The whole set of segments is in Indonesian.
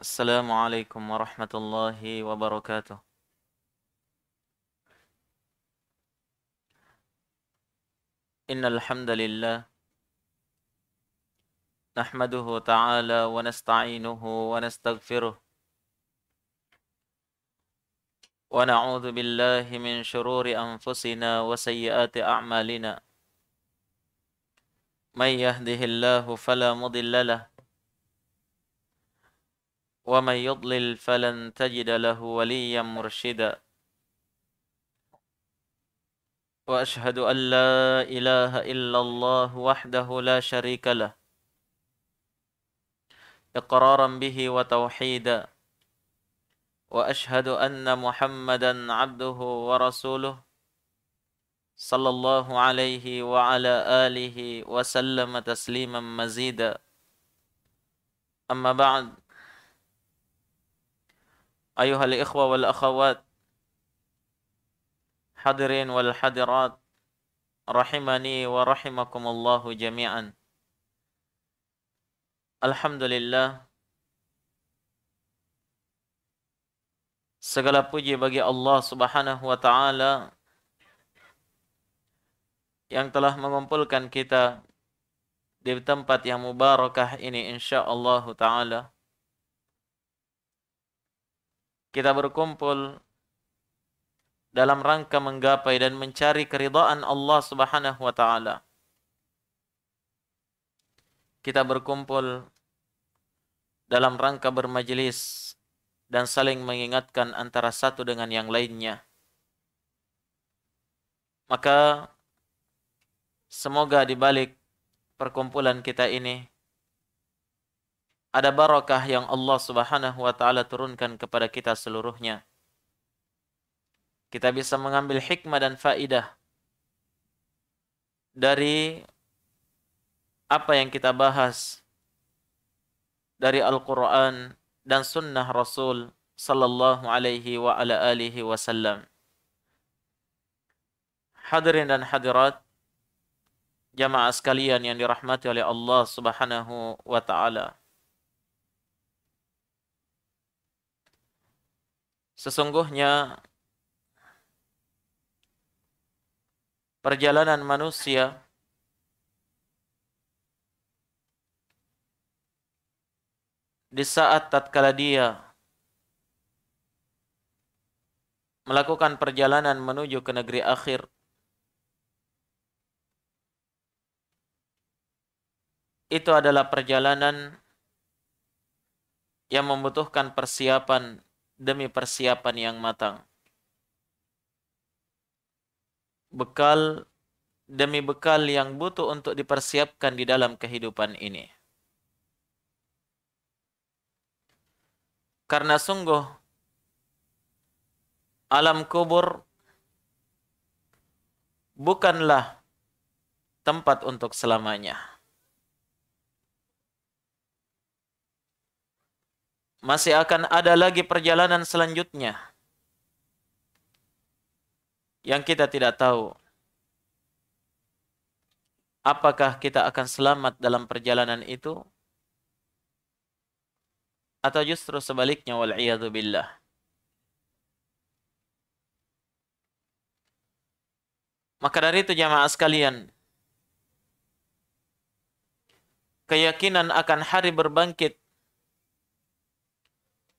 السلام عليكم ورحمة الله وبركاته إن الحمد لله نحمده تعالى ونستعينه ونستغفره ونعوذ بالله من شرور أنفسنا وسيئات أعمالنا من يهده الله فلا مضل له ومن يضلل فلن تجد له وليا مرشدا واشهد ان لا اله الا الله وحده لا شريك له اقرارا به وتوحيدا واشهد ان محمدا عبده ورسوله صلى الله عليه وعلى اله وسلم تسليما مزيدا اما بعد ayuhal ikhwa wal akhawat hadirin wal hadirat rahimani wa rahimakumullahu jami'an Alhamdulillah Segala puji bagi Allah Subhanahu wa taala yang telah mengumpulkan kita di tempat yang mubarakah ini insyaallah taala kita berkumpul dalam rangka menggapai dan mencari keridhaan Allah Subhanahu wa taala. Kita berkumpul dalam rangka bermajelis dan saling mengingatkan antara satu dengan yang lainnya. Maka semoga di balik perkumpulan kita ini ada barakah yang Allah Subhanahu wa taala turunkan kepada kita seluruhnya. Kita bisa mengambil hikmah dan faidah dari apa yang kita bahas dari Al-Qur'an dan sunnah Rasul sallallahu alaihi wa ala alihi wasallam. Hadirin dan hadirat jamaah sekalian yang dirahmati oleh Allah Subhanahu wa taala. Sesungguhnya perjalanan manusia di saat tatkala dia melakukan perjalanan menuju ke negeri akhir itu adalah perjalanan yang membutuhkan persiapan demi persiapan yang matang. Bekal demi bekal yang butuh untuk dipersiapkan di dalam kehidupan ini. Karena sungguh alam kubur bukanlah tempat untuk selamanya. masih akan ada lagi perjalanan selanjutnya yang kita tidak tahu. Apakah kita akan selamat dalam perjalanan itu? Atau justru sebaliknya wal billah. Maka dari itu jamaah sekalian, keyakinan akan hari berbangkit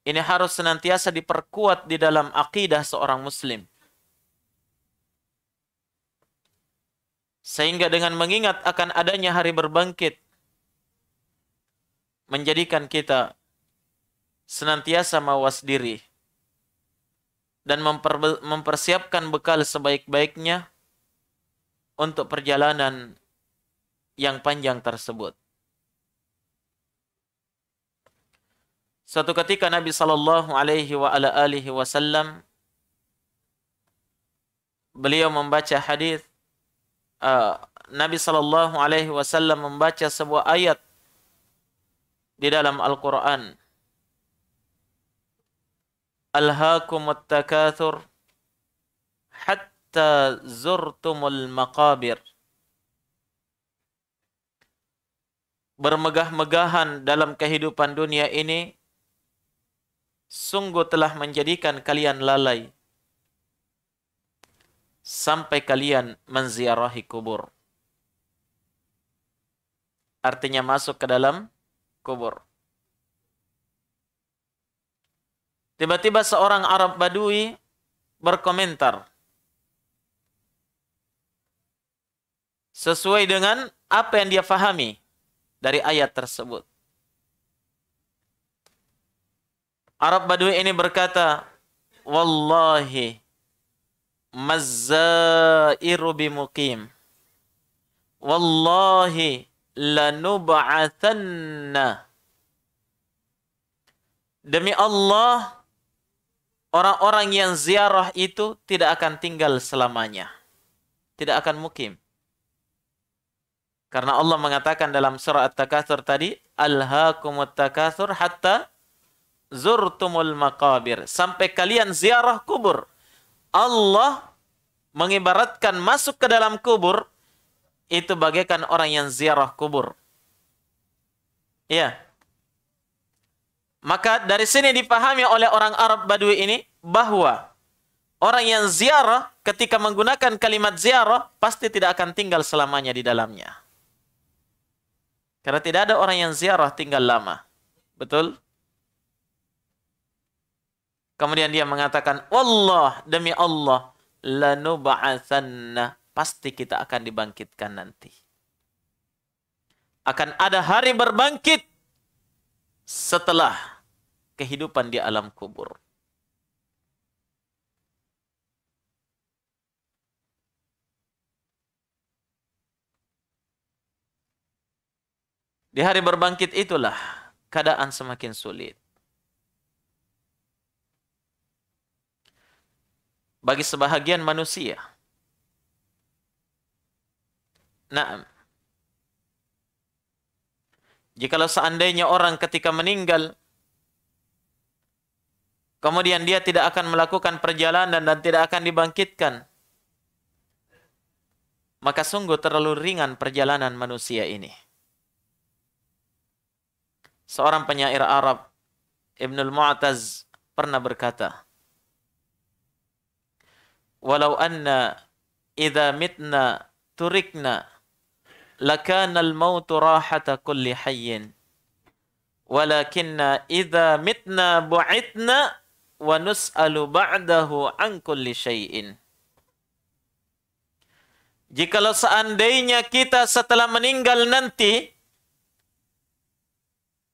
ini harus senantiasa diperkuat di dalam akidah seorang muslim. Sehingga dengan mengingat akan adanya hari berbangkit, menjadikan kita senantiasa mawas diri dan mempersiapkan bekal sebaik-baiknya untuk perjalanan yang panjang tersebut. Suatu ketika Nabi Shallallahu Alaihi wa ala alihi Wasallam beliau membaca hadis uh, Nabi Shallallahu Alaihi Wasallam membaca sebuah ayat di dalam Al-Quran. Alhaakumut takathur hatta zurtumul maqabir. Bermegah-megahan dalam kehidupan dunia ini sungguh telah menjadikan kalian lalai sampai kalian menziarahi kubur. Artinya masuk ke dalam kubur. Tiba-tiba seorang Arab Badui berkomentar. Sesuai dengan apa yang dia fahami dari ayat tersebut. Arab Badui ini berkata, Wallahi, mazzairu bimuqim. Wallahi, lanub'athanna. Demi Allah, orang-orang yang ziarah itu tidak akan tinggal selamanya. Tidak akan mukim. Karena Allah mengatakan dalam surah at takathur tadi, "Alhaakumut takatsur hatta zurtumul makabir. Sampai kalian ziarah kubur. Allah mengibaratkan masuk ke dalam kubur itu bagaikan orang yang ziarah kubur. Ya. Maka dari sini dipahami oleh orang Arab Badui ini bahwa orang yang ziarah ketika menggunakan kalimat ziarah pasti tidak akan tinggal selamanya di dalamnya. Karena tidak ada orang yang ziarah tinggal lama. Betul? Kemudian dia mengatakan, Allah demi Allah, lanub'atsanna." Pasti kita akan dibangkitkan nanti. Akan ada hari berbangkit setelah kehidupan di alam kubur. Di hari berbangkit itulah keadaan semakin sulit. bagi sebahagian manusia. Nah, jikalau seandainya orang ketika meninggal, kemudian dia tidak akan melakukan perjalanan dan tidak akan dibangkitkan, maka sungguh terlalu ringan perjalanan manusia ini. Seorang penyair Arab, Ibnul Mu'taz, pernah berkata, walau anna idza mitna turikna lakana al-mautu rahata kulli hayyin walakinna idza mitna bu'itna wa nus'alu ba'dahu an kulli shay'in Jikalau seandainya kita setelah meninggal nanti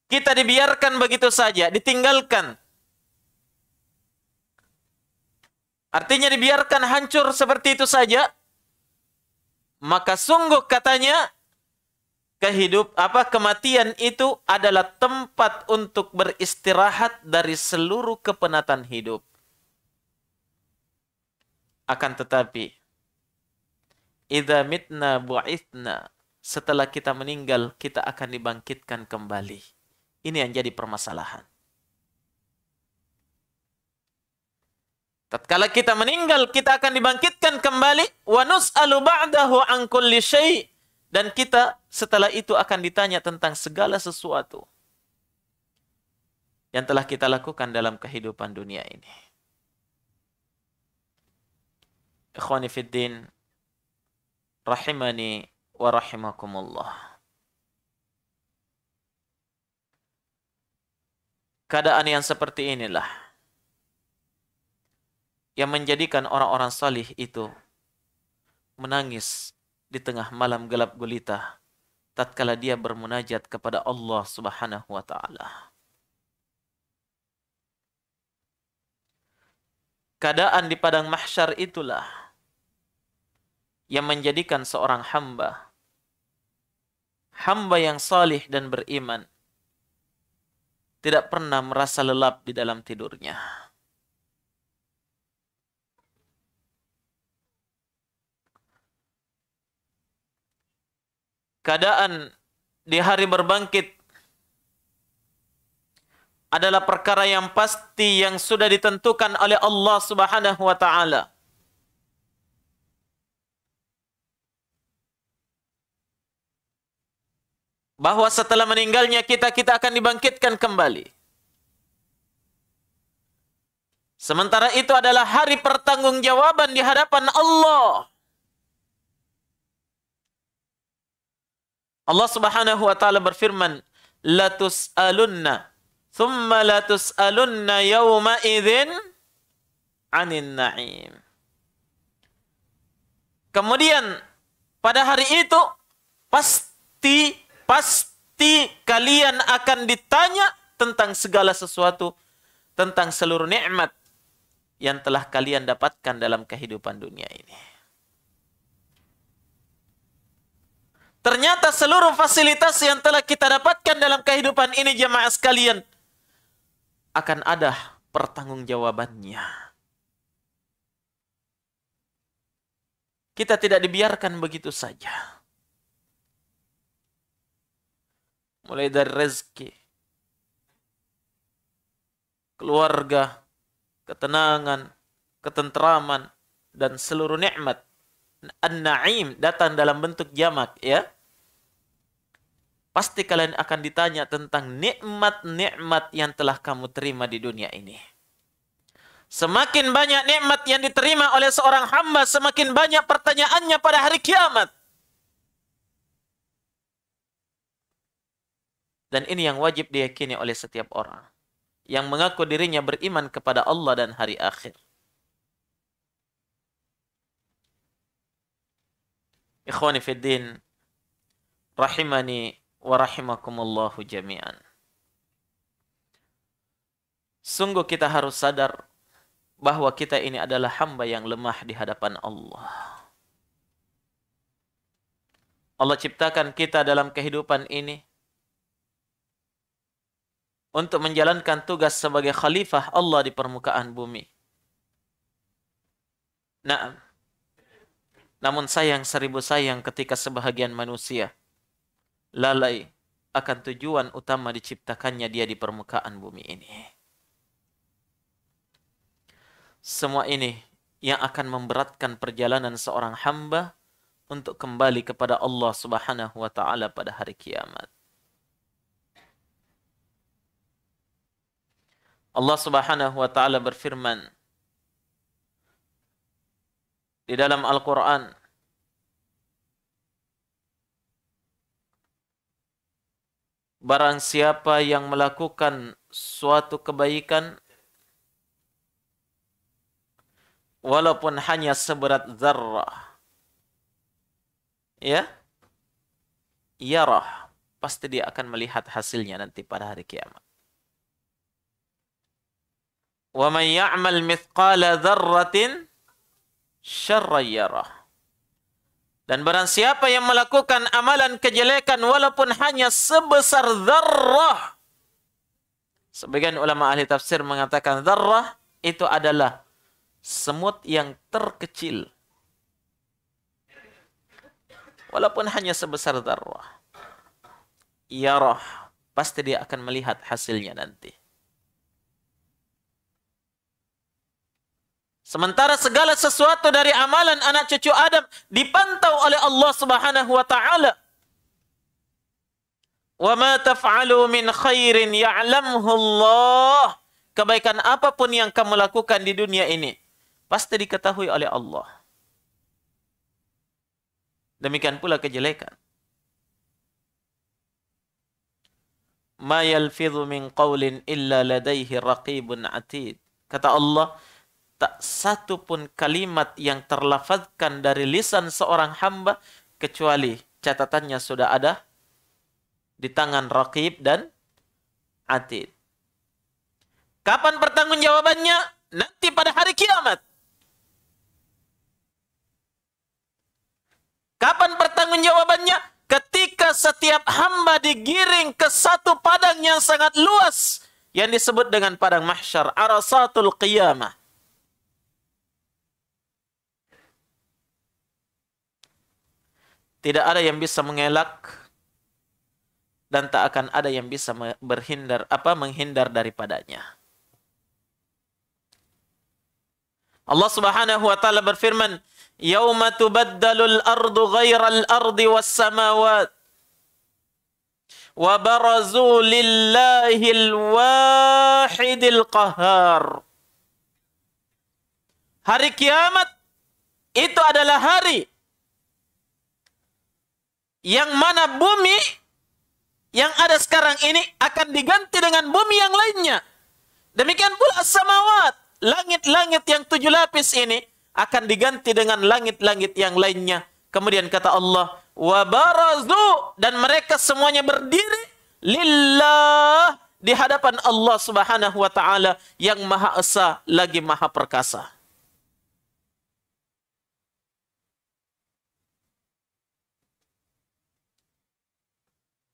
kita dibiarkan begitu saja, ditinggalkan Artinya dibiarkan hancur seperti itu saja. Maka sungguh katanya kehidup apa kematian itu adalah tempat untuk beristirahat dari seluruh kepenatan hidup. Akan tetapi, idza mitna bu'itna, setelah kita meninggal kita akan dibangkitkan kembali. Ini yang jadi permasalahan. Tatkala kita meninggal, kita akan dibangkitkan kembali. Wanus alubadahu angkul lishai dan kita setelah itu akan ditanya tentang segala sesuatu yang telah kita lakukan dalam kehidupan dunia ini. Ikhwani fiddin, rahimani wa rahimakumullah. Keadaan yang seperti inilah yang menjadikan orang-orang salih itu menangis di tengah malam gelap gulita tatkala dia bermunajat kepada Allah Subhanahu wa taala. Keadaan di padang mahsyar itulah yang menjadikan seorang hamba hamba yang salih dan beriman tidak pernah merasa lelap di dalam tidurnya. keadaan di hari berbangkit adalah perkara yang pasti yang sudah ditentukan oleh Allah Subhanahu wa taala. Bahwa setelah meninggalnya kita kita akan dibangkitkan kembali. Sementara itu adalah hari pertanggungjawaban di hadapan Allah. Allah Subhanahu wa taala berfirman, "Latus alunna thumma latus alunna yawma idzin 'anil na'im." Kemudian pada hari itu pasti pasti kalian akan ditanya tentang segala sesuatu tentang seluruh nikmat yang telah kalian dapatkan dalam kehidupan dunia ini. Ternyata seluruh fasilitas yang telah kita dapatkan dalam kehidupan ini jemaah sekalian akan ada pertanggungjawabannya. Kita tidak dibiarkan begitu saja. Mulai dari rezeki, keluarga, ketenangan, ketenteraman, dan seluruh nikmat an-na'im datang dalam bentuk jamak ya. Pasti kalian akan ditanya tentang nikmat-nikmat yang telah kamu terima di dunia ini. Semakin banyak nikmat yang diterima oleh seorang hamba, semakin banyak pertanyaannya pada hari kiamat. Dan ini yang wajib diyakini oleh setiap orang yang mengaku dirinya beriman kepada Allah dan hari akhir. Ikhwani fiddin, rahimani wa rahimakumullahu jami'an. Sungguh kita harus sadar bahwa kita ini adalah hamba yang lemah di hadapan Allah. Allah ciptakan kita dalam kehidupan ini untuk menjalankan tugas sebagai khalifah Allah di permukaan bumi. Nah, namun sayang seribu sayang ketika sebahagian manusia lalai akan tujuan utama diciptakannya dia di permukaan bumi ini. Semua ini yang akan memberatkan perjalanan seorang hamba untuk kembali kepada Allah Subhanahu wa taala pada hari kiamat. Allah Subhanahu wa taala berfirman, di dalam Al-Quran. Barang siapa yang melakukan suatu kebaikan, walaupun hanya seberat zarrah, ya, yarah, pasti dia akan melihat hasilnya nanti pada hari kiamat. وَمَنْ يَعْمَلْ مِثْقَالَ ذَرَّةٍ syarrayyarah. Dan barang siapa yang melakukan amalan kejelekan walaupun hanya sebesar zarrah. Sebagian ulama ahli tafsir mengatakan zarrah itu adalah semut yang terkecil. Walaupun hanya sebesar zarrah. Yarah. Pasti dia akan melihat hasilnya nanti. Sementara segala sesuatu dari amalan anak cucu Adam dipantau oleh Allah Subhanahu wa taala. Wa ma taf'alu min khairin ya'lamhu Allah. Kebaikan apapun yang kamu lakukan di dunia ini pasti diketahui oleh Allah. Demikian pula kejelekan. Ma yalfidhu min qawlin illa ladaihi raqibun atid. Kata Allah, tak satu pun kalimat yang terlafazkan dari lisan seorang hamba kecuali catatannya sudah ada di tangan Raqib dan Atid. Kapan pertanggungjawabannya? Nanti pada hari kiamat. Kapan pertanggungjawabannya? Ketika setiap hamba digiring ke satu padang yang sangat luas yang disebut dengan padang mahsyar, arasatul qiyamah. Tidak ada yang bisa mengelak dan tak akan ada yang bisa berhindar apa menghindar daripadanya. Allah Subhanahu wa taala berfirman, "Yauma tubaddalul ardu ghairal ardi was samawat wa barazu lillahil wahidil qahar." Hari kiamat itu adalah hari yang mana bumi yang ada sekarang ini akan diganti dengan bumi yang lainnya. Demikian pula samawat, langit-langit yang tujuh lapis ini akan diganti dengan langit-langit yang lainnya. Kemudian kata Allah, wa barazu dan mereka semuanya berdiri lillah di hadapan Allah Subhanahu wa taala yang maha esa lagi maha perkasa.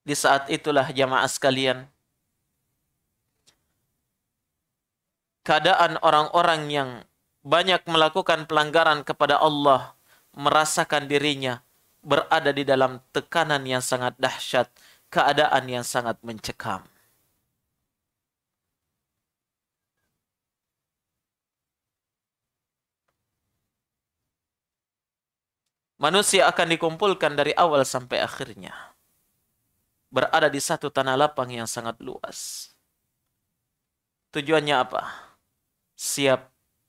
Di saat itulah jamaah sekalian. Keadaan orang-orang yang banyak melakukan pelanggaran kepada Allah merasakan dirinya berada di dalam tekanan yang sangat dahsyat, keadaan yang sangat mencekam. manusia akan dikumpulkan dari awal sampai akhirnya berada di satu tanah lapang yang sangat luas. Tujuannya apa? Siap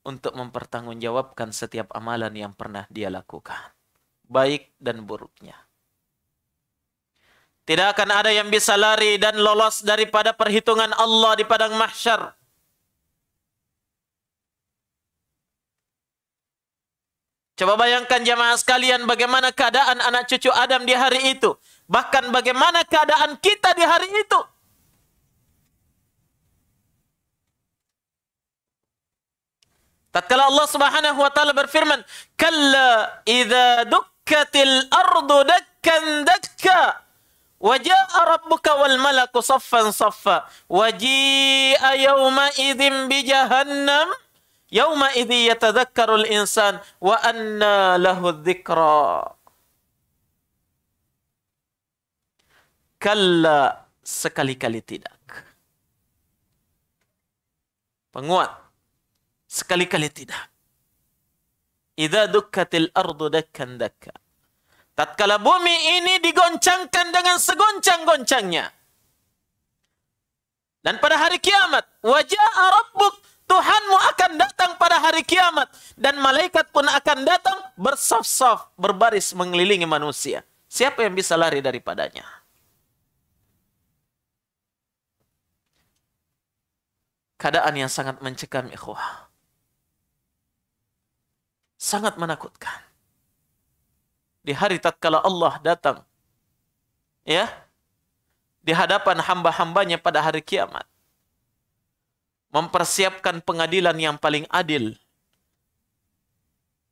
untuk mempertanggungjawabkan setiap amalan yang pernah dia lakukan, baik dan buruknya. Tidak akan ada yang bisa lari dan lolos daripada perhitungan Allah di padang mahsyar. Coba bayangkan jemaah sekalian bagaimana keadaan anak cucu Adam di hari itu. Bahkan bagaimana keadaan kita di hari itu. Tatkala Allah Subhanahu wa taala berfirman, "Kalla idza dukkatil ardu dakkan dakka wa jaa rabbuka wal malaku saffan saffa wa jaa yawma idzin bi jahannam yawma idzi yatadhakkaru al insan wa anna lahu dzikra." Kalla sekali-kali tidak. Penguat. Sekali-kali tidak. Idza dukkatil ardu dakkan dakka. Tatkala bumi ini digoncangkan dengan segoncang-goncangnya. Dan pada hari kiamat, wajah Rabbuk, Tuhanmu akan datang pada hari kiamat. Dan malaikat pun akan datang bersaf-saf, berbaris mengelilingi manusia. Siapa yang bisa lari daripadanya? keadaan yang sangat mencekam ikhwah. Sangat menakutkan. Di hari tatkala Allah datang ya di hadapan hamba-hambanya pada hari kiamat mempersiapkan pengadilan yang paling adil.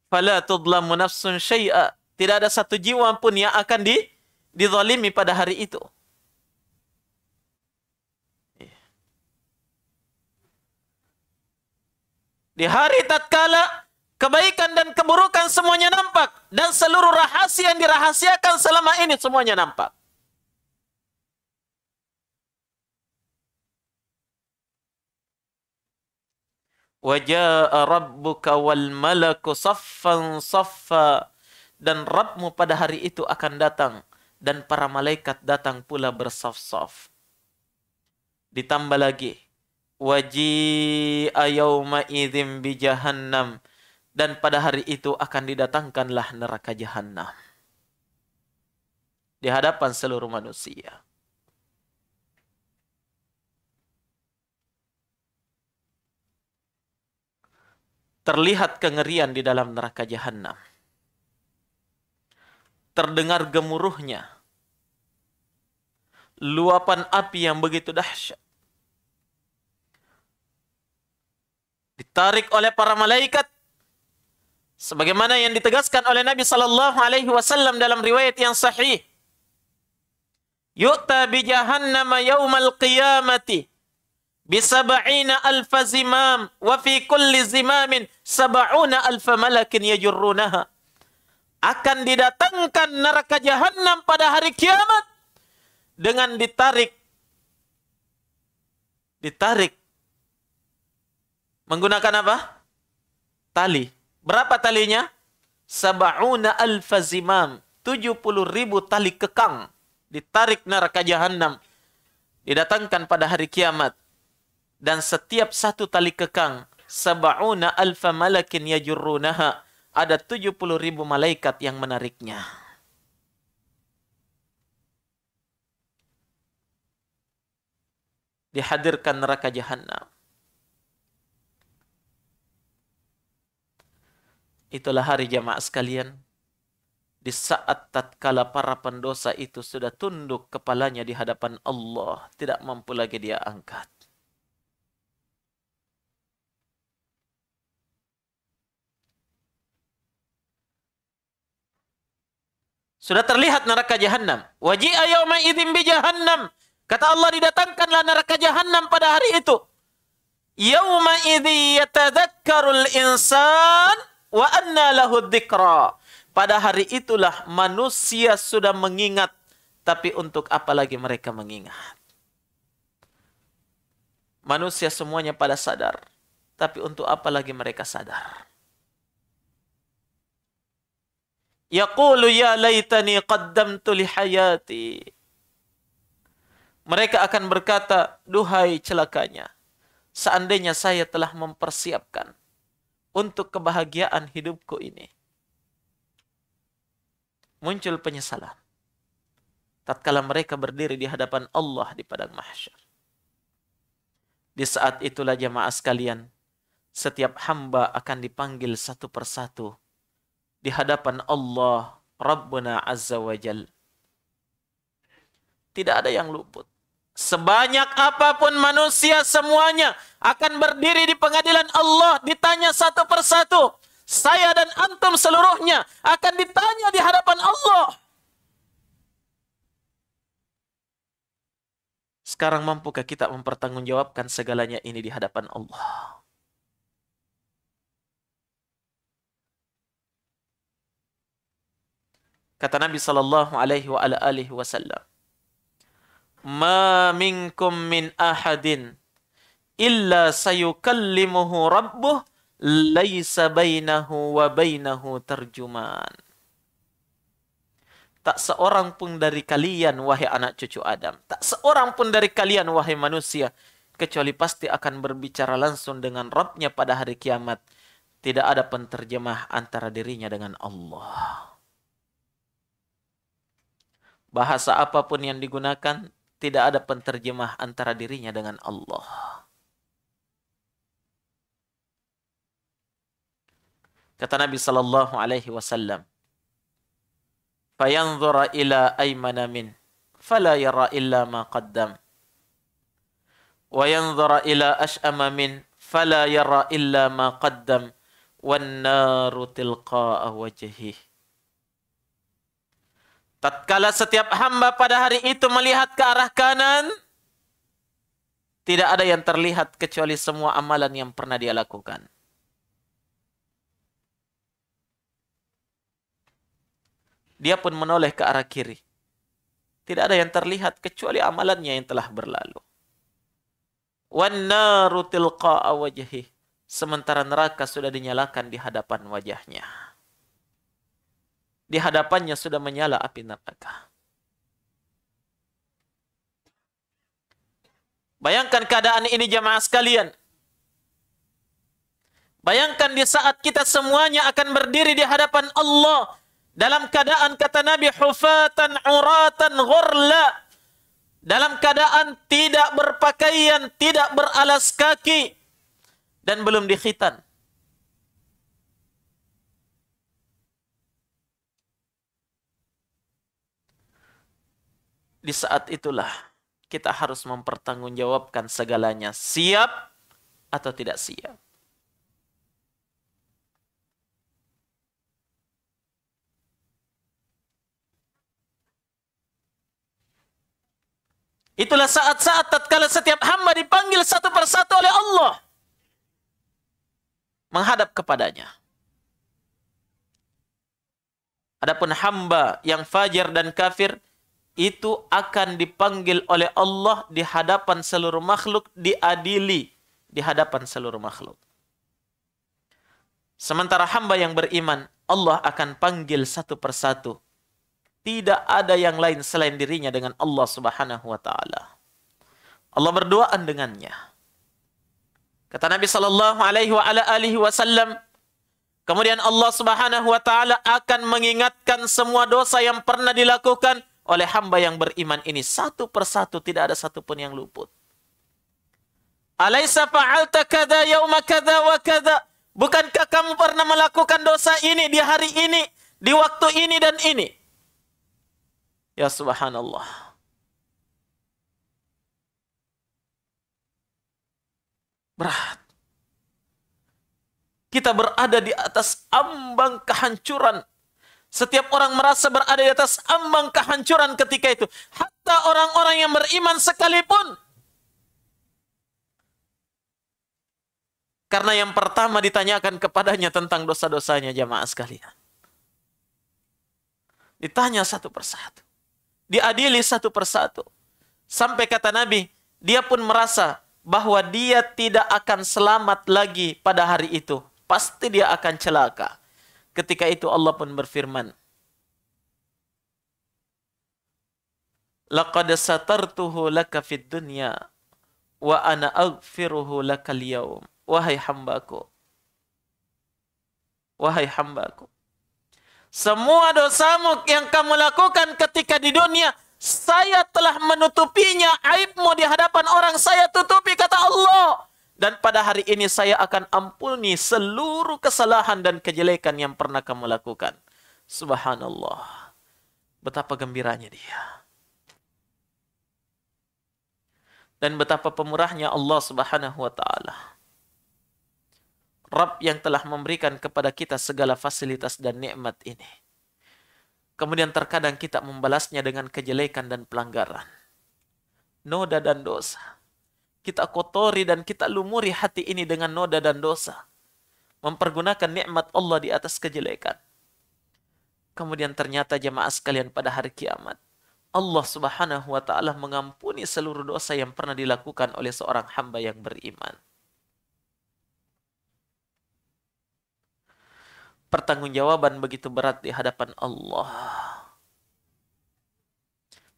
Fala tudlamu nafsun syai'a. Tidak ada satu jiwa pun yang akan di dizalimi pada hari itu. Di hari tatkala kebaikan dan keburukan semuanya nampak dan seluruh rahasia yang dirahasiakan selama ini semuanya nampak. Wajaa rabbuka wal malaku saffan saffa dan Rabbmu pada hari itu akan datang dan para malaikat datang pula bersaf-saf. Ditambah lagi waji ayauma idzim bi jahannam dan pada hari itu akan didatangkanlah neraka jahannam di hadapan seluruh manusia. Terlihat kengerian di dalam neraka jahanam. Terdengar gemuruhnya. Luapan api yang begitu dahsyat. ditarik oleh para malaikat sebagaimana yang ditegaskan oleh Nabi sallallahu alaihi wasallam dalam riwayat yang sahih yu'ta bi jahannama yaumal qiyamati bi sab'ina alf zimam wa fi kulli zimamin sab'una alf malakin yajurrunaha akan didatangkan neraka jahanam pada hari kiamat dengan ditarik ditarik Menggunakan apa? Tali. Berapa talinya? Sab'una alfazimam. 70 ribu tali kekang. Ditarik neraka jahanam. Didatangkan pada hari kiamat. Dan setiap satu tali kekang. Sab'una alfa malakin yajurunaha. Ada 70 ribu malaikat yang menariknya. Dihadirkan neraka jahanam. Itulah hari jamaah sekalian. Di saat tatkala para pendosa itu sudah tunduk kepalanya di hadapan Allah. Tidak mampu lagi dia angkat. Sudah terlihat neraka jahanam. Waji'a yawma idim bi jahannam. Kata Allah didatangkanlah neraka jahanam pada hari itu. Yawma idzi insan Wa anna lahu dhikra. Pada hari itulah manusia sudah mengingat. Tapi untuk apa lagi mereka mengingat? Manusia semuanya pada sadar. Tapi untuk apa lagi mereka sadar? Yaqulu ya laitani qaddamtu li hayati. Mereka akan berkata, duhai celakanya. Seandainya saya telah mempersiapkan untuk kebahagiaan hidupku ini. Muncul penyesalan. Tatkala mereka berdiri di hadapan Allah di padang mahsyar. Di saat itulah jemaah sekalian, setiap hamba akan dipanggil satu persatu di hadapan Allah Rabbuna Azza wa Jal. Tidak ada yang luput. Sebanyak apapun manusia semuanya akan berdiri di pengadilan Allah ditanya satu persatu. Saya dan antum seluruhnya akan ditanya di hadapan Allah. Sekarang mampukah kita mempertanggungjawabkan segalanya ini di hadapan Allah? Kata Nabi sallallahu alaihi wa alihi wasallam, ma minkum min ahadin illa sayukallimuhu rabbuh laisa bainahu wa bainahu terjuman. Tak seorang pun dari kalian, wahai anak cucu Adam. Tak seorang pun dari kalian, wahai manusia. Kecuali pasti akan berbicara langsung dengan Rabbnya pada hari kiamat. Tidak ada penterjemah antara dirinya dengan Allah. Bahasa apapun yang digunakan, tidak ada penterjemah antara dirinya dengan Allah. Kata Nabi sallallahu alaihi wasallam, "Fayanzura ila aymana min, fala yara illa ma qaddam. وينظر إلى ila ash'ama min, يرى إلا ما قدم والنار تلقاء وجهه Tatkala setiap hamba pada hari itu melihat ke arah kanan, tidak ada yang terlihat kecuali semua amalan yang pernah dia lakukan. Dia pun menoleh ke arah kiri. Tidak ada yang terlihat kecuali amalannya yang telah berlalu. Sementara neraka sudah dinyalakan di hadapan wajahnya di hadapannya sudah menyala api neraka. Bayangkan keadaan ini jemaah sekalian. Bayangkan di saat kita semuanya akan berdiri di hadapan Allah dalam keadaan kata Nabi hufatan uratan ghurla dalam keadaan tidak berpakaian, tidak beralas kaki dan belum dikhitan. Di saat itulah kita harus mempertanggungjawabkan segalanya. Siap atau tidak siap. Itulah saat-saat tatkala setiap hamba dipanggil satu persatu oleh Allah menghadap kepadanya. Adapun hamba yang fajar dan kafir, itu akan dipanggil oleh Allah di hadapan seluruh makhluk, diadili di hadapan seluruh makhluk. Sementara hamba yang beriman, Allah akan panggil satu persatu. Tidak ada yang lain selain dirinya dengan Allah Subhanahu wa taala. Allah berduaan dengannya. Kata Nabi sallallahu alaihi wa ala alihi wasallam, kemudian Allah Subhanahu wa taala akan mengingatkan semua dosa yang pernah dilakukan oleh hamba yang beriman ini satu persatu tidak ada satupun yang luput. Alaisa fa'alta kada yauma kada wa kada? Bukankah kamu pernah melakukan dosa ini di hari ini, di waktu ini dan ini? Ya subhanallah. Berat. Kita berada di atas ambang kehancuran setiap orang merasa berada di atas ambang kehancuran ketika itu. Hatta orang-orang yang beriman sekalipun. Karena yang pertama ditanyakan kepadanya tentang dosa-dosanya jamaah sekalian. Ditanya satu persatu. Diadili satu persatu. Sampai kata Nabi, dia pun merasa bahwa dia tidak akan selamat lagi pada hari itu. Pasti dia akan celaka Ketika itu Allah pun berfirman, Laqad satartuhu laka fid dunya wa ana aghfiruhu laka yaum Wahai hambaku. Wahai hambaku. Semua dosamu yang kamu lakukan ketika di dunia, saya telah menutupinya. Aibmu di hadapan orang, saya tutupi, kata Allah. Dan pada hari ini saya akan ampuni seluruh kesalahan dan kejelekan yang pernah kamu lakukan. Subhanallah. Betapa gembiranya dia. Dan betapa pemurahnya Allah subhanahu wa ta'ala. Rab yang telah memberikan kepada kita segala fasilitas dan nikmat ini. Kemudian terkadang kita membalasnya dengan kejelekan dan pelanggaran. Noda dan dosa kita kotori dan kita lumuri hati ini dengan noda dan dosa. Mempergunakan nikmat Allah di atas kejelekan. Kemudian ternyata jemaah sekalian pada hari kiamat. Allah subhanahu wa ta'ala mengampuni seluruh dosa yang pernah dilakukan oleh seorang hamba yang beriman. Pertanggungjawaban begitu berat di hadapan Allah.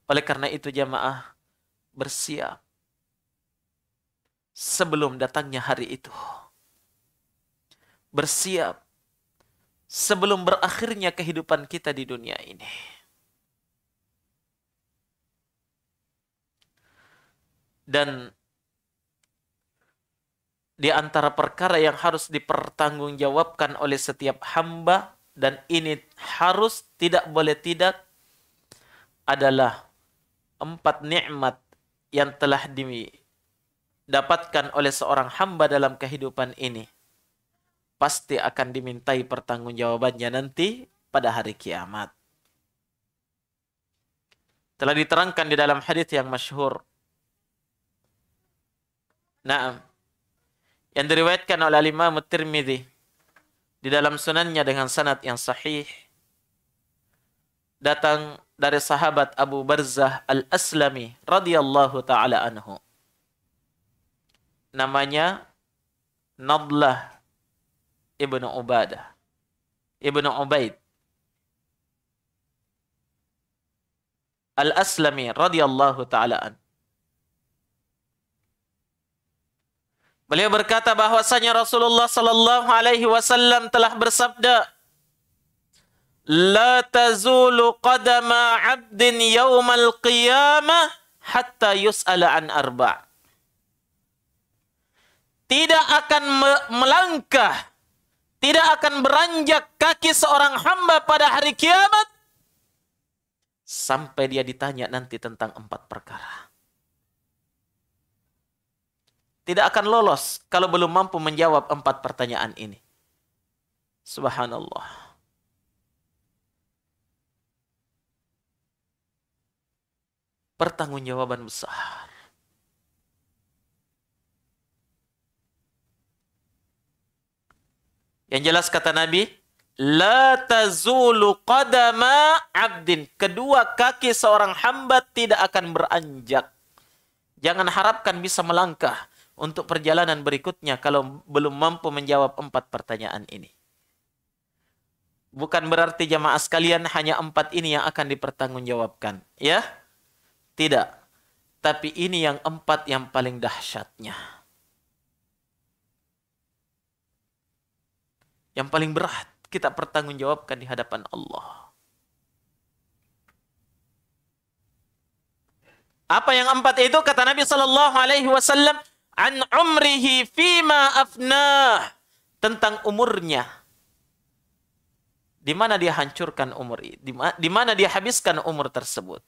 Oleh karena itu jamaah bersiap sebelum datangnya hari itu. Bersiap sebelum berakhirnya kehidupan kita di dunia ini. Dan di antara perkara yang harus dipertanggungjawabkan oleh setiap hamba dan ini harus tidak boleh tidak adalah empat nikmat yang telah di dapatkan oleh seorang hamba dalam kehidupan ini pasti akan dimintai pertanggungjawabannya nanti pada hari kiamat. Telah diterangkan di dalam hadis yang masyhur. Naam. Yang diriwayatkan oleh Imam Tirmidzi di dalam sunannya dengan sanad yang sahih datang dari sahabat Abu Barzah Al-Aslami radhiyallahu taala anhu namanya Nadlah Ibnu Ubadah. Ibnu Ubaid. Al-Aslami radhiyallahu taala an. Beliau berkata bahwasanya Rasulullah sallallahu alaihi wasallam telah bersabda, "La tazulu qadama 'abdin yaumal qiyamah hatta yus'ala an arba'." tidak akan melangkah, tidak akan beranjak kaki seorang hamba pada hari kiamat sampai dia ditanya nanti tentang empat perkara. Tidak akan lolos kalau belum mampu menjawab empat pertanyaan ini. Subhanallah. Pertanggungjawaban besar. Yang jelas kata Nabi, La tazulu qadama abdin. Kedua kaki seorang hamba tidak akan beranjak. Jangan harapkan bisa melangkah untuk perjalanan berikutnya kalau belum mampu menjawab empat pertanyaan ini. Bukan berarti jamaah sekalian hanya empat ini yang akan dipertanggungjawabkan. Ya? Tidak. Tapi ini yang empat yang paling dahsyatnya. yang paling berat kita pertanggungjawabkan di hadapan Allah. Apa yang empat itu kata Nabi Shallallahu Alaihi Wasallam an umrihi fima afna tentang umurnya di mana dia hancurkan umur di mana dia habiskan umur tersebut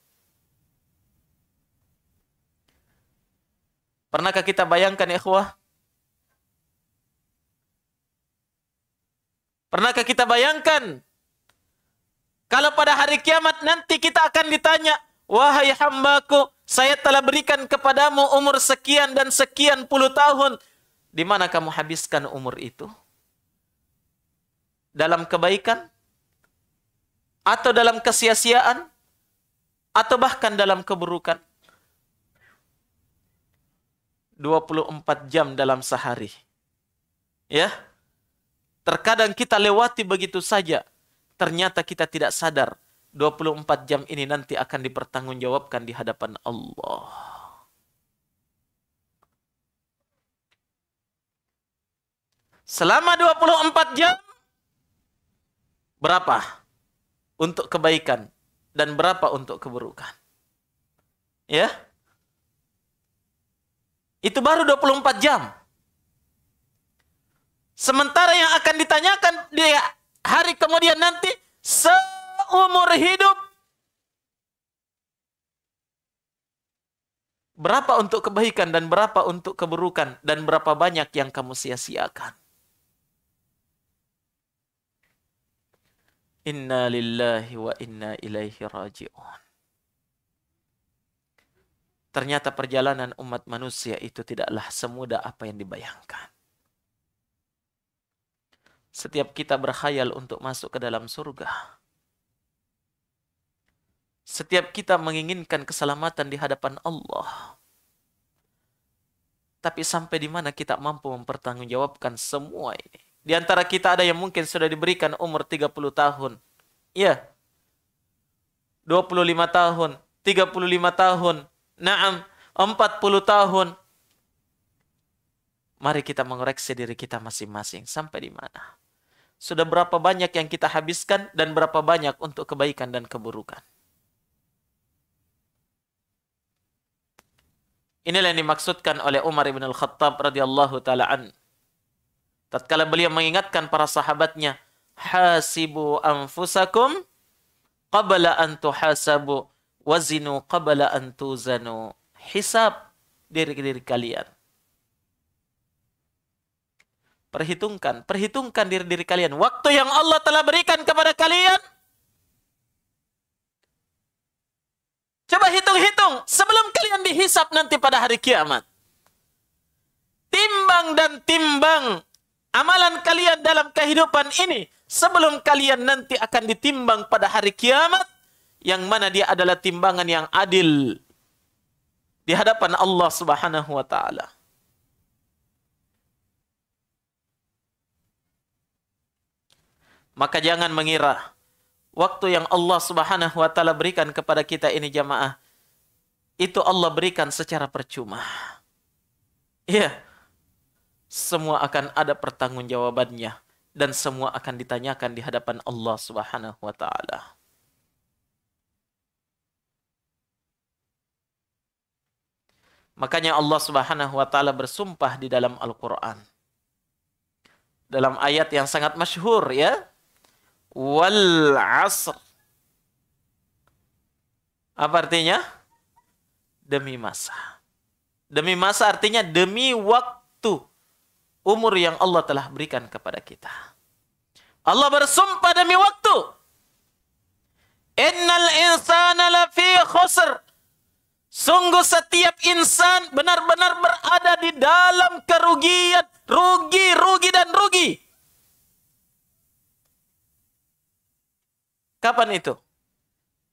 Pernahkah kita bayangkan ikhwah Pernahkah kita bayangkan? Kalau pada hari kiamat nanti kita akan ditanya, Wahai hambaku, saya telah berikan kepadamu umur sekian dan sekian puluh tahun. Di mana kamu habiskan umur itu? Dalam kebaikan? Atau dalam kesia-siaan? Atau bahkan dalam keburukan? 24 jam dalam sehari. Ya, Terkadang kita lewati begitu saja. Ternyata kita tidak sadar 24 jam ini nanti akan dipertanggungjawabkan di hadapan Allah. Selama 24 jam berapa untuk kebaikan dan berapa untuk keburukan? Ya? Itu baru 24 jam. Sementara yang akan ditanyakan di hari kemudian nanti seumur hidup berapa untuk kebaikan dan berapa untuk keburukan dan berapa banyak yang kamu sia-siakan. Inna lillahi wa inna ilaihi raji'un. Ternyata perjalanan umat manusia itu tidaklah semudah apa yang dibayangkan. Setiap kita berkhayal untuk masuk ke dalam surga. Setiap kita menginginkan keselamatan di hadapan Allah. Tapi sampai di mana kita mampu mempertanggungjawabkan semua ini? Di antara kita ada yang mungkin sudah diberikan umur 30 tahun. Iya. 25 tahun, 35 tahun, naam, 40 tahun. Mari kita mengoreksi diri kita masing-masing sampai di mana. Sudah berapa banyak yang kita habiskan dan berapa banyak untuk kebaikan dan keburukan. Inilah yang dimaksudkan oleh Umar bin al-Khattab radhiyallahu taala an. Tatkala beliau mengingatkan para sahabatnya, hasibu anfusakum qabla an tuhasabu wazinu qabla an tuzanu. Hisab diri-diri kalian Perhitungkan, perhitungkan diri-diri kalian. Waktu yang Allah telah berikan kepada kalian. Coba hitung-hitung sebelum kalian dihisap nanti pada hari kiamat. Timbang dan timbang amalan kalian dalam kehidupan ini sebelum kalian nanti akan ditimbang pada hari kiamat yang mana dia adalah timbangan yang adil di hadapan Allah Subhanahu wa taala. Maka jangan mengira waktu yang Allah Subhanahu wa taala berikan kepada kita ini jamaah itu Allah berikan secara percuma. Iya. Semua akan ada pertanggungjawabannya dan semua akan ditanyakan di hadapan Allah Subhanahu wa taala. Makanya Allah Subhanahu wa taala bersumpah di dalam Al-Qur'an. Dalam ayat yang sangat masyhur ya wal asr. Apa artinya? Demi masa. Demi masa artinya demi waktu umur yang Allah telah berikan kepada kita. Allah bersumpah demi waktu. Innal insana lafi khusr. Sungguh setiap insan benar-benar berada di dalam kerugian, rugi, rugi dan rugi. Kapan itu?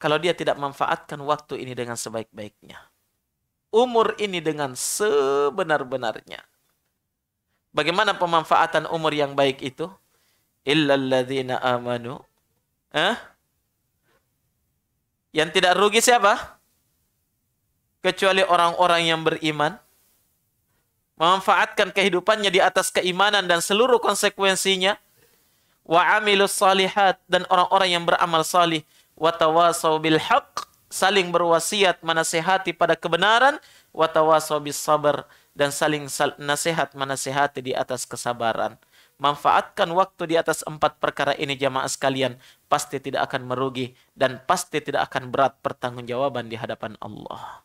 Kalau dia tidak memanfaatkan waktu ini dengan sebaik-baiknya. Umur ini dengan sebenar-benarnya. Bagaimana pemanfaatan umur yang baik itu? Illalladzina amanu. Eh? Yang tidak rugi siapa? Kecuali orang-orang yang beriman. Memanfaatkan kehidupannya di atas keimanan dan seluruh konsekuensinya wa amilus salihat dan orang-orang yang beramal salih wa tawasau bil haq saling berwasiat menasehati pada kebenaran wa tawasau bis sabar dan saling sal nasihat menasehati di atas kesabaran manfaatkan waktu di atas empat perkara ini jamaah sekalian pasti tidak akan merugi dan pasti tidak akan berat pertanggungjawaban di hadapan Allah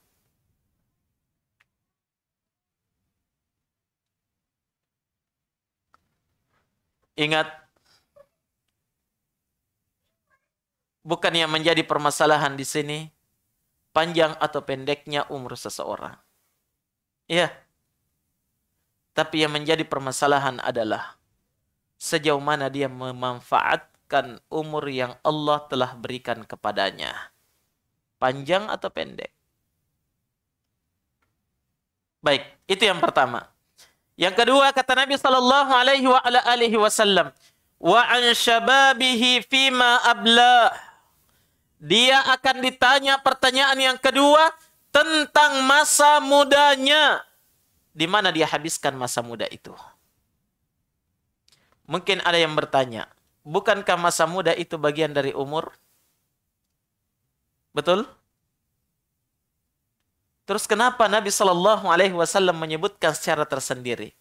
Ingat bukan yang menjadi permasalahan di sini panjang atau pendeknya umur seseorang. Iya. Tapi yang menjadi permasalahan adalah sejauh mana dia memanfaatkan umur yang Allah telah berikan kepadanya. Panjang atau pendek? Baik, itu yang pertama. Yang kedua kata Nabi sallallahu alaihi wa alihi wasallam, "Wa an syababihi fima ablah." dia akan ditanya pertanyaan yang kedua tentang masa mudanya. Di mana dia habiskan masa muda itu? Mungkin ada yang bertanya, bukankah masa muda itu bagian dari umur? Betul? Terus kenapa Nabi Shallallahu Alaihi Wasallam menyebutkan secara tersendiri?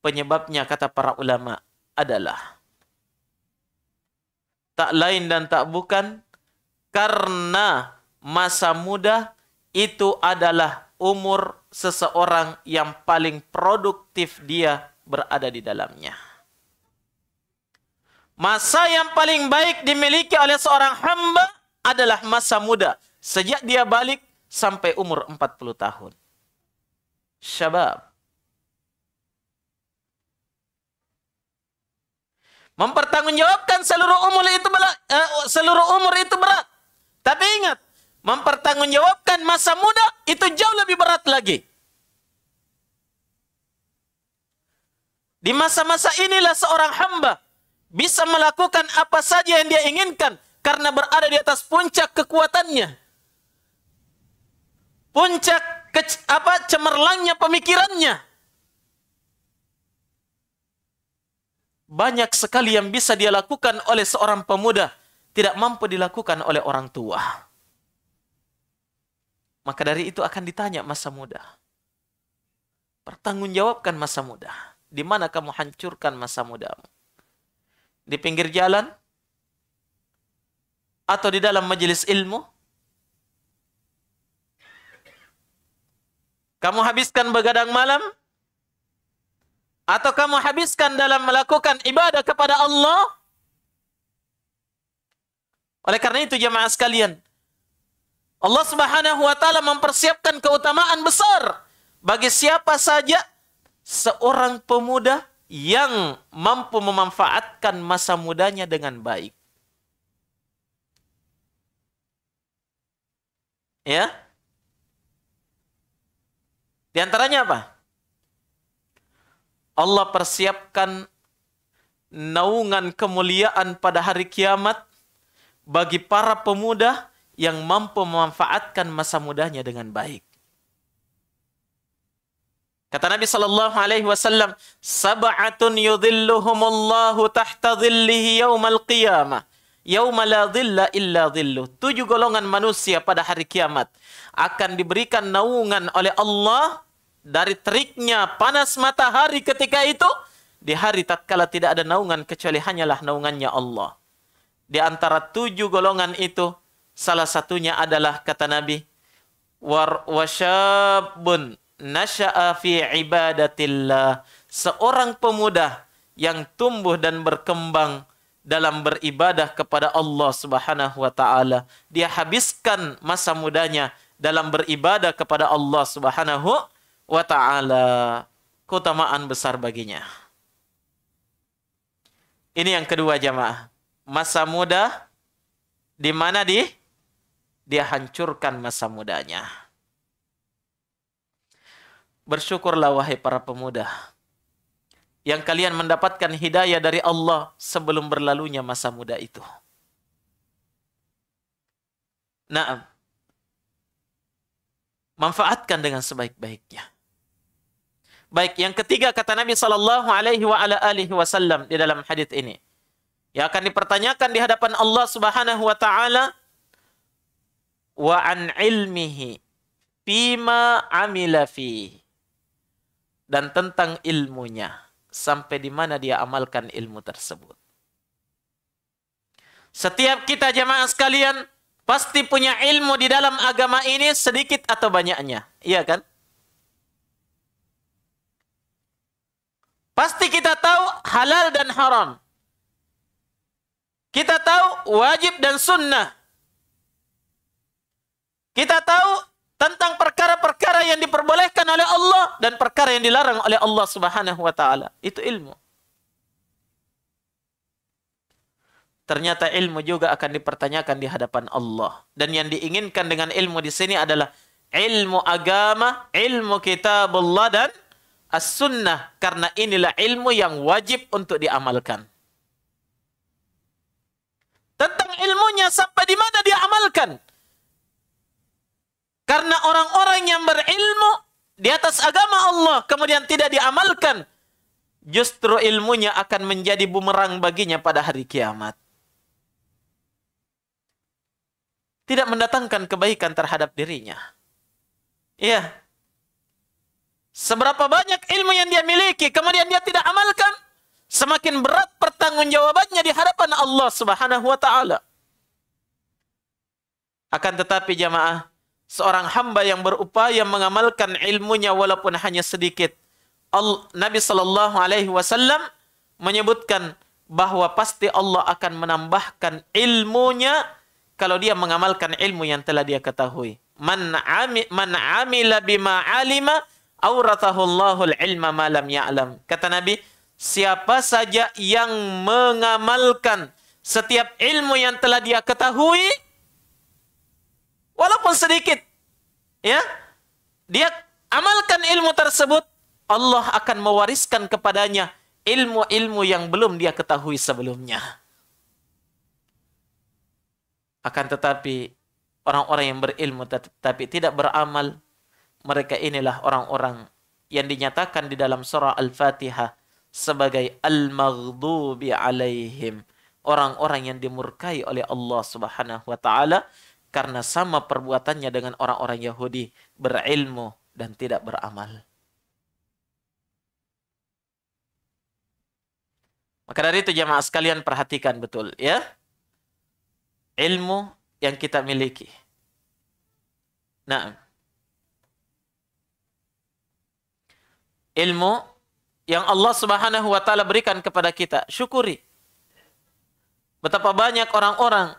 Penyebabnya kata para ulama adalah tak lain dan tak bukan karena masa muda itu adalah umur seseorang yang paling produktif dia berada di dalamnya. Masa yang paling baik dimiliki oleh seorang hamba adalah masa muda. Sejak dia balik sampai umur 40 tahun. Syabab. Mempertanggungjawabkan seluruh umur itu berat, uh, eh, seluruh umur itu berat. Tapi ingat, mempertanggungjawabkan masa muda itu jauh lebih berat lagi. Di masa-masa inilah seorang hamba bisa melakukan apa saja yang dia inginkan karena berada di atas puncak kekuatannya. Puncak ke, apa cemerlangnya pemikirannya. banyak sekali yang bisa dia lakukan oleh seorang pemuda tidak mampu dilakukan oleh orang tua. Maka dari itu akan ditanya masa muda. Pertanggungjawabkan masa muda. Di mana kamu hancurkan masa mudamu? Di pinggir jalan? Atau di dalam majelis ilmu? Kamu habiskan begadang malam? Atau kamu habiskan dalam melakukan ibadah kepada Allah? Oleh karena itu jemaah sekalian, Allah Subhanahu wa taala mempersiapkan keutamaan besar bagi siapa saja seorang pemuda yang mampu memanfaatkan masa mudanya dengan baik. Ya. Di antaranya apa? Allah persiapkan naungan kemuliaan pada hari kiamat bagi para pemuda yang mampu memanfaatkan masa mudanya dengan baik. Kata Nabi sallallahu alaihi wasallam, "Sab'atun yudhilluhumullahu tahta dhillihi yaumal qiyamah." Yauma la dhilla illa Tujuh golongan manusia pada hari kiamat akan diberikan naungan oleh Allah dari teriknya panas matahari ketika itu di hari tatkala tidak ada naungan kecuali hanyalah naungannya Allah. Di antara tujuh golongan itu salah satunya adalah kata Nabi war washabun nasya'a fi ibadatillah seorang pemuda yang tumbuh dan berkembang dalam beribadah kepada Allah Subhanahu wa taala dia habiskan masa mudanya dalam beribadah kepada Allah Subhanahu wa ta'ala keutamaan besar baginya. Ini yang kedua jamaah. Masa muda di mana di dia hancurkan masa mudanya. Bersyukurlah wahai para pemuda yang kalian mendapatkan hidayah dari Allah sebelum berlalunya masa muda itu. Nah, manfaatkan dengan sebaik-baiknya Baik, yang ketiga kata Nabi sallallahu alaihi wa ala alihi wasallam di dalam hadis ini. Ya akan dipertanyakan di hadapan Allah Subhanahu wa taala wa an ilmihi bima amila fi dan tentang ilmunya sampai di mana dia amalkan ilmu tersebut. Setiap kita jemaah sekalian pasti punya ilmu di dalam agama ini sedikit atau banyaknya, iya kan? Pasti kita tahu halal dan haram. Kita tahu wajib dan sunnah. Kita tahu tentang perkara-perkara yang diperbolehkan oleh Allah dan perkara yang dilarang oleh Allah Subhanahu wa taala. Itu ilmu. Ternyata ilmu juga akan dipertanyakan di hadapan Allah. Dan yang diinginkan dengan ilmu di sini adalah ilmu agama, ilmu kitabullah dan as-sunnah karena inilah ilmu yang wajib untuk diamalkan. Tentang ilmunya sampai di mana dia amalkan Karena orang-orang yang berilmu di atas agama Allah kemudian tidak diamalkan, justru ilmunya akan menjadi bumerang baginya pada hari kiamat. Tidak mendatangkan kebaikan terhadap dirinya. Iya, Seberapa banyak ilmu yang dia miliki, kemudian dia tidak amalkan, semakin berat pertanggungjawabannya di hadapan Allah Subhanahu wa taala. Akan tetapi jamaah, seorang hamba yang berupaya mengamalkan ilmunya walaupun hanya sedikit, Nabi Shallallahu Alaihi Wasallam menyebutkan bahwa pasti Allah akan menambahkan ilmunya kalau dia mengamalkan ilmu yang telah dia ketahui. Man, ami, man amila bima alima Auratahullahul ilma ma lam ya'lam. Kata Nabi, siapa saja yang mengamalkan setiap ilmu yang telah dia ketahui walaupun sedikit ya dia amalkan ilmu tersebut Allah akan mewariskan kepadanya ilmu-ilmu yang belum dia ketahui sebelumnya akan tetapi orang-orang yang berilmu tetapi tidak beramal mereka inilah orang-orang yang dinyatakan di dalam surah Al-Fatihah sebagai al-maghdubi alaihim, orang-orang yang dimurkai oleh Allah Subhanahu wa taala karena sama perbuatannya dengan orang-orang Yahudi, berilmu dan tidak beramal. Maka dari itu jemaah sekalian perhatikan betul ya. Ilmu yang kita miliki. Nah, ilmu yang Allah Subhanahu wa taala berikan kepada kita. Syukuri. Betapa banyak orang-orang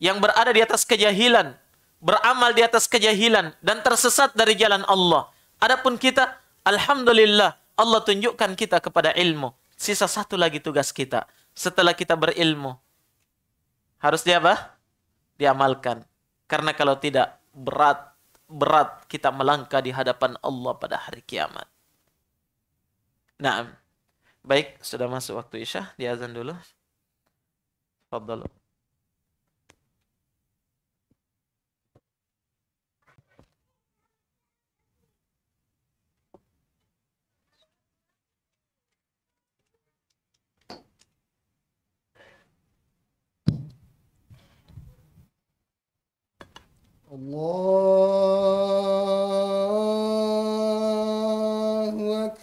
yang berada di atas kejahilan, beramal di atas kejahilan dan tersesat dari jalan Allah. Adapun kita, alhamdulillah Allah tunjukkan kita kepada ilmu. Sisa satu lagi tugas kita setelah kita berilmu. Harus dia apa? Diamalkan. Karena kalau tidak berat berat kita melangkah di hadapan Allah pada hari kiamat. Nah, baik sudah masuk waktu isya, di azan dulu. Fadlul. Allah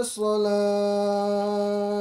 الصلاة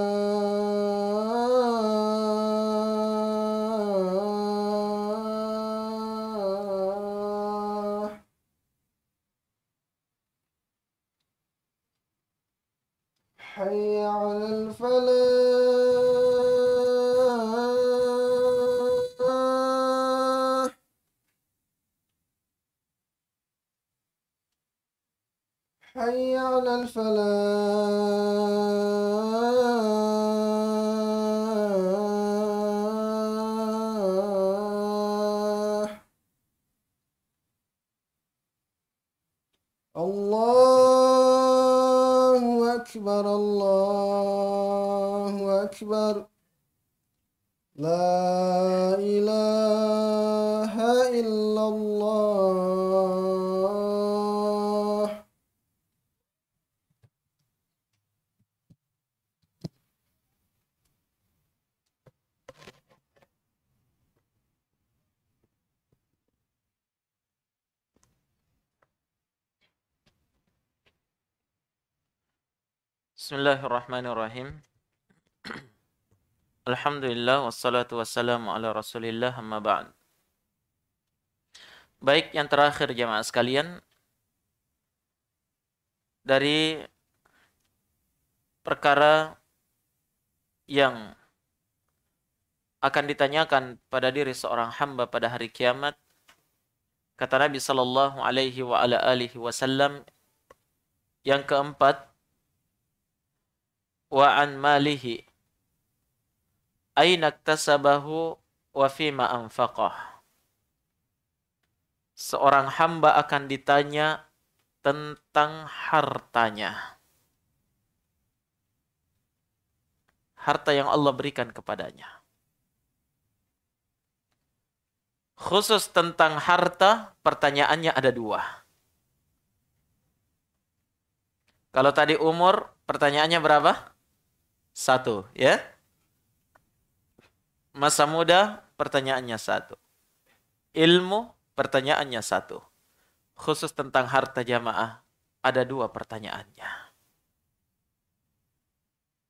Bismillahirrahmanirrahim. Alhamdulillah wassalatu wassalamu ala Rasulillah amma ba'd. Baik, yang terakhir jemaah sekalian dari perkara yang akan ditanyakan pada diri seorang hamba pada hari kiamat kata Nabi sallallahu alaihi wa ala alihi wasallam yang keempat wa an malihi aina iktasabahu wa ma anfaqah seorang hamba akan ditanya tentang hartanya harta yang Allah berikan kepadanya khusus tentang harta pertanyaannya ada dua kalau tadi umur pertanyaannya berapa satu, ya. Masa muda, pertanyaannya satu. Ilmu, pertanyaannya satu. Khusus tentang harta jamaah, ada dua pertanyaannya.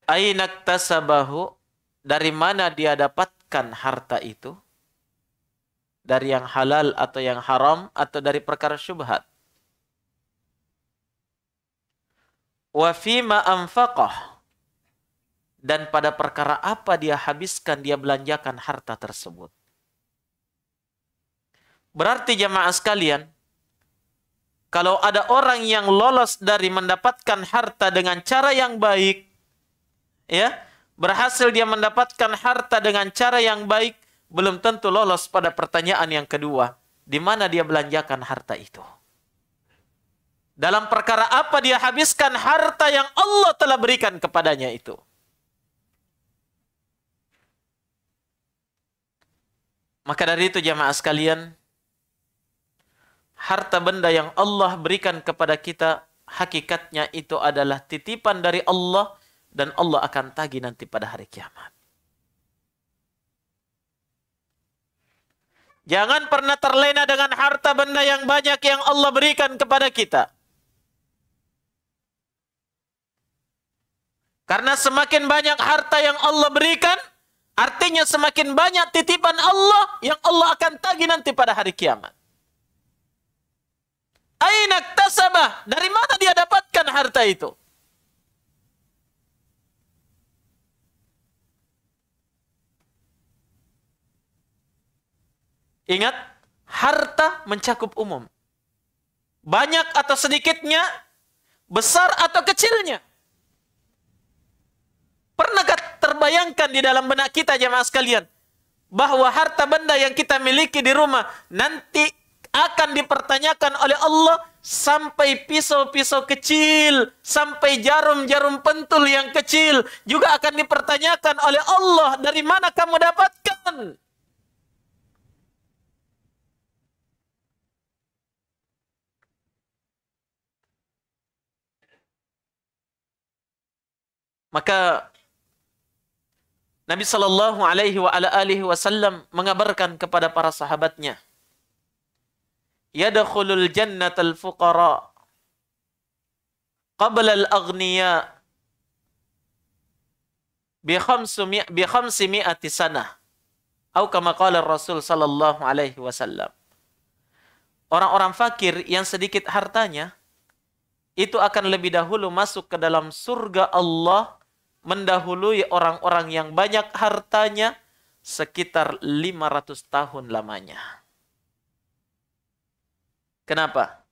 Ainak tasabahu, dari mana dia dapatkan harta itu? Dari yang halal atau yang haram atau dari perkara syubhat? Wa fima anfaqah dan pada perkara apa dia habiskan, dia belanjakan harta tersebut. Berarti jamaah sekalian, kalau ada orang yang lolos dari mendapatkan harta dengan cara yang baik, ya, berhasil dia mendapatkan harta dengan cara yang baik, belum tentu lolos pada pertanyaan yang kedua, di mana dia belanjakan harta itu. Dalam perkara apa dia habiskan harta yang Allah telah berikan kepadanya itu? Maka dari itu jamaah sekalian, harta benda yang Allah berikan kepada kita hakikatnya itu adalah titipan dari Allah dan Allah akan tagih nanti pada hari kiamat. Jangan pernah terlena dengan harta benda yang banyak yang Allah berikan kepada kita. Karena semakin banyak harta yang Allah berikan, Artinya semakin banyak titipan Allah yang Allah akan tagih nanti pada hari kiamat. Ainak tasabah. Dari mana dia dapatkan harta itu? Ingat, harta mencakup umum. Banyak atau sedikitnya, besar atau kecilnya. Pernahkah terbayangkan di dalam benak kita jemaah sekalian bahwa harta benda yang kita miliki di rumah nanti akan dipertanyakan oleh Allah sampai pisau-pisau kecil, sampai jarum-jarum pentul yang kecil juga akan dipertanyakan oleh Allah dari mana kamu dapatkan? Maka Nabi Shallallahu Alaihi wa ala alihi Wasallam mengabarkan kepada para sahabatnya, "Yadkhulul jannat al fuqara qabla al aghniya bi khamsi bi khamsi mi'ati sanah." Atau kama qala Rasul sallallahu alaihi wasallam. Orang-orang fakir yang sedikit hartanya itu akan lebih dahulu masuk ke dalam surga Allah mendahului orang-orang yang banyak hartanya sekitar 500 tahun lamanya. Kenapa?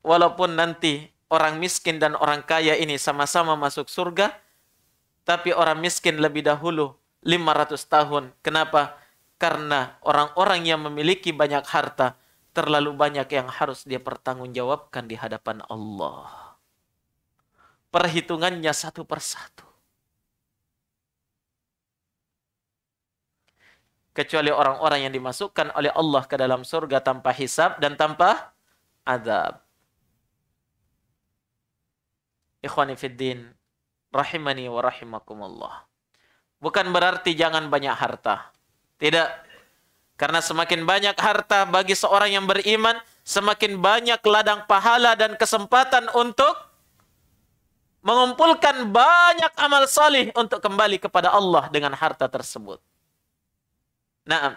Walaupun nanti orang miskin dan orang kaya ini sama-sama masuk surga, tapi orang miskin lebih dahulu 500 tahun. Kenapa? Karena orang-orang yang memiliki banyak harta terlalu banyak yang harus dia pertanggungjawabkan di hadapan Allah perhitungannya satu persatu. Kecuali orang-orang yang dimasukkan oleh Allah ke dalam surga tanpa hisab dan tanpa adab. Ikhwanifiddin, rahimani wa rahimakumullah. Bukan berarti jangan banyak harta. Tidak. Karena semakin banyak harta bagi seorang yang beriman, semakin banyak ladang pahala dan kesempatan untuk mengumpulkan banyak amal salih untuk kembali kepada Allah dengan harta tersebut. Nah,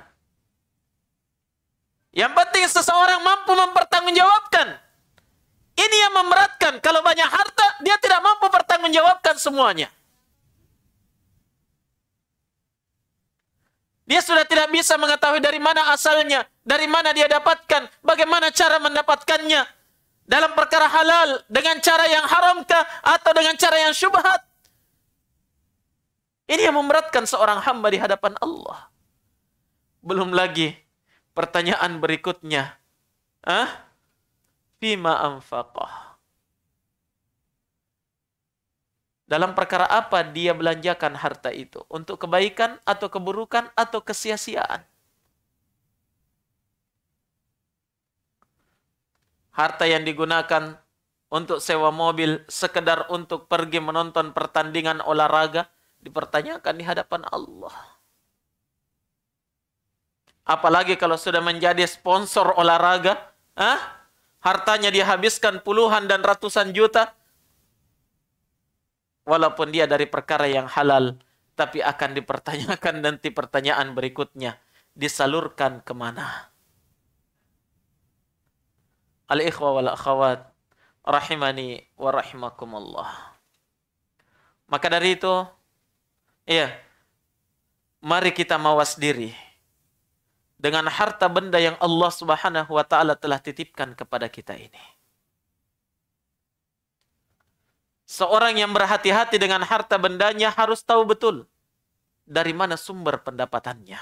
yang penting seseorang mampu mempertanggungjawabkan. Ini yang memberatkan. Kalau banyak harta, dia tidak mampu pertanggungjawabkan semuanya. Dia sudah tidak bisa mengetahui dari mana asalnya, dari mana dia dapatkan, bagaimana cara mendapatkannya, dalam perkara halal dengan cara yang haramkah atau dengan cara yang syubhat? Ini yang memberatkan seorang hamba di hadapan Allah. Belum lagi pertanyaan berikutnya. Ah? Fima anfaqah. Dalam perkara apa dia belanjakan harta itu? Untuk kebaikan atau keburukan atau kesia-siaan? harta yang digunakan untuk sewa mobil sekedar untuk pergi menonton pertandingan olahraga dipertanyakan di hadapan Allah. Apalagi kalau sudah menjadi sponsor olahraga, ah, hartanya dihabiskan puluhan dan ratusan juta, walaupun dia dari perkara yang halal, tapi akan dipertanyakan nanti pertanyaan berikutnya, disalurkan kemana? al-ikhwa wal akhawat rahimani wa rahimakumullah. Maka dari itu, iya, mari kita mawas diri dengan harta benda yang Allah Subhanahu wa taala telah titipkan kepada kita ini. Seorang yang berhati-hati dengan harta bendanya harus tahu betul dari mana sumber pendapatannya.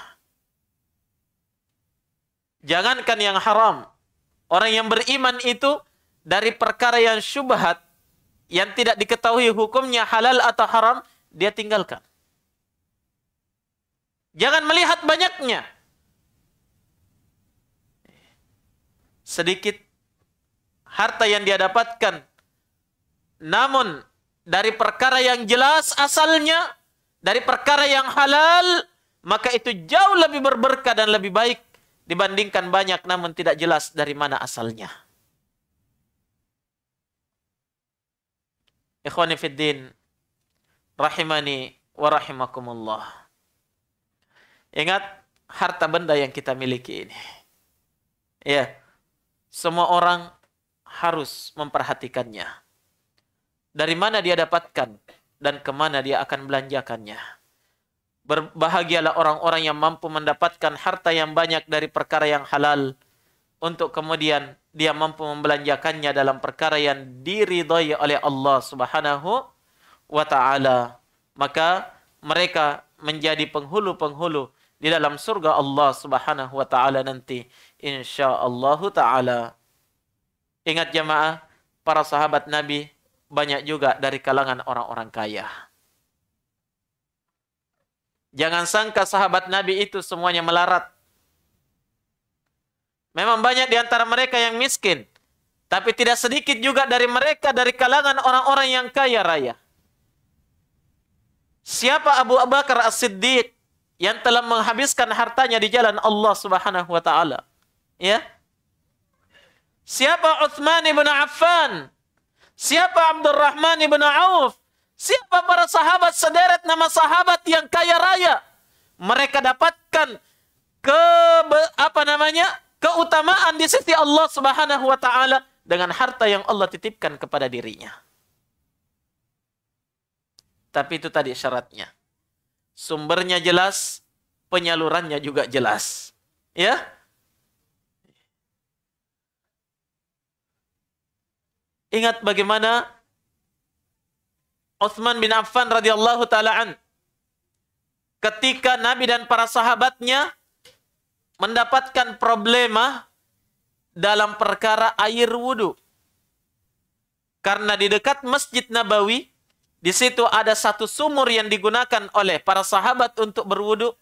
Jangankan yang haram, Orang yang beriman itu dari perkara yang syubhat yang tidak diketahui hukumnya halal atau haram, dia tinggalkan. Jangan melihat banyaknya. Sedikit harta yang dia dapatkan. Namun dari perkara yang jelas asalnya, dari perkara yang halal, maka itu jauh lebih berberkah dan lebih baik dibandingkan banyak namun tidak jelas dari mana asalnya. Ikhwani fiddin, rahimani wa rahimakumullah. Ingat harta benda yang kita miliki ini. Ya, semua orang harus memperhatikannya. Dari mana dia dapatkan dan kemana dia akan belanjakannya. Berbahagialah orang-orang yang mampu mendapatkan harta yang banyak dari perkara yang halal untuk kemudian dia mampu membelanjakannya dalam perkara yang diridhai oleh Allah Subhanahu wa taala. Maka mereka menjadi penghulu-penghulu di dalam surga Allah Subhanahu wa taala nanti insyaallah taala. Ingat jemaah, para sahabat Nabi banyak juga dari kalangan orang-orang kaya. Jangan sangka sahabat Nabi itu semuanya melarat. Memang banyak di antara mereka yang miskin. Tapi tidak sedikit juga dari mereka dari kalangan orang-orang yang kaya raya. Siapa Abu Bakar As-Siddiq yang telah menghabiskan hartanya di jalan Allah Subhanahu wa taala? Ya. Siapa Uthman ibn Affan? Siapa Abdurrahman ibn Auf? Siapa para sahabat sederet nama sahabat yang kaya raya? Mereka dapatkan ke apa namanya? keutamaan di sisi Allah Subhanahu wa taala dengan harta yang Allah titipkan kepada dirinya. Tapi itu tadi syaratnya. Sumbernya jelas, penyalurannya juga jelas. Ya? Ingat bagaimana Osman bin Affan radhiyallahu taalaan ketika Nabi dan para sahabatnya mendapatkan problema dalam perkara air wudhu. Karena di dekat Masjid Nabawi, di situ ada satu sumur yang digunakan oleh para sahabat untuk berwudhu